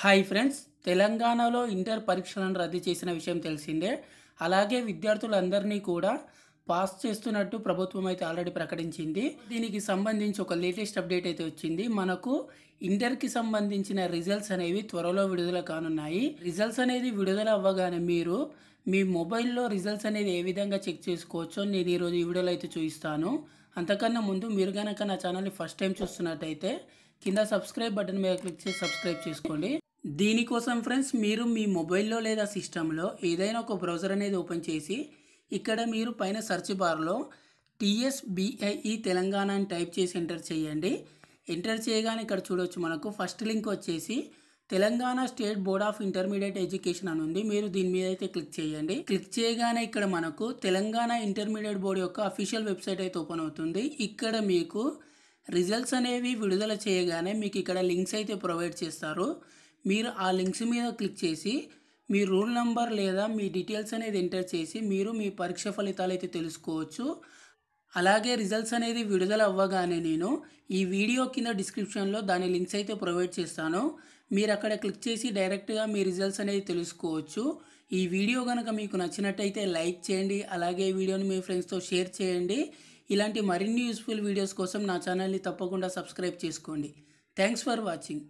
hi friends తెలంగాణలో inter పరీక్షలను రద్దు చేసిన విషయం తెలిసిందే అలాగే విద్యార్థులందరినీ కూడా పాస్ చేస్తున్నట్టు ప్రభుత్వం అయితే ఆల్రెడీ ప్రకటించింది దీనికి సంబంధించి ఒక లేటెస్ట్ అప్డేట్ అయితే వచ్చింది మనకు ఇంటర్కి సంబంధించిన రిజల్ట్స్ అనేవి త్వరలో విడుదల కానున్నాయి రిజల్ట్స్ అనేది విడుదల అవ్వగానే మీరు మీ మొబైల్లో రిజల్ట్స్ అనేది ఏ విధంగా చెక్ చేసుకోవచ్చో నేను ఈరోజు ఈ వీడియోలో అయితే చూపిస్తాను అంతకన్నా ముందు మీరు కనుక నా ఛానల్ని ఫస్ట్ టైం చూస్తున్నట్టయితే కింద సబ్స్క్రైబ్ బటన్ మీద క్లిక్ చేసి సబ్స్క్రైబ్ చేసుకోండి దీనికోసం ఫ్రెండ్స్ మీరు మీ మొబైల్లో లేదా సిస్టంలో ఏదైనా ఒక బ్రౌజర్ అనేది ఓపెన్ చేసి ఇక్కడ మీరు పైన సర్చ్ బార్లో టీఎస్బిఐఈ తెలంగాణ అని టైప్ చేసి ఎంటర్ చేయండి ఎంటర్ చేయగానే ఇక్కడ చూడవచ్చు మనకు ఫస్ట్ లింక్ వచ్చేసి Telangana state board of intermediate education అని ఉంది మీరు దీని మీద అయితే క్లిక్ చేయండి క్లిక్ చేయగానే ఇక్కడ మనకు తెలంగాణ ఇంటర్మీడియట్ బోర్డు యొక్క అఫీషియల్ వెబ్సైట్ అయితే ఓపెన్ అవుతుంది ఇక్కడ మీకు రిజల్ట్స్ అనేవి విడుదల చేయగానే మీకు ఇక్కడ లింక్స్ అయితే ప్రొవైడ్ చేస్తారు మీరు ఆ లింక్స్ మీద క్లిక్ చేసి మీ రూల్ నెంబర్ లేదా మీ డీటెయిల్స్ అనేది ఎంటర్ చేసి మీరు మీ పరీక్ష ఫలితాలు అయితే తెలుసుకోవచ్చు అలాగే రిజల్ట్స్ అనేది విడుదల అవ్వగానే నేను ఈ వీడియో కింద డిస్క్రిప్షన్లో దాని లింక్స్ అయితే ప్రొవైడ్ చేస్తాను మీరు అక్కడ క్లిక్ చేసి డైరెక్ట్గా మీ రిజల్ట్స్ అనేది తెలుసుకోవచ్చు ఈ వీడియో కనుక మీకు నచ్చినట్టయితే లైక్ చేయండి అలాగే వీడియోని మీ ఫ్రెండ్స్తో షేర్ చేయండి ఇలాంటి మరిన్ని యూస్ఫుల్ వీడియోస్ కోసం నా ఛానల్ని తప్పకుండా సబ్స్క్రైబ్ చేసుకోండి థ్యాంక్స్ ఫర్ వాచింగ్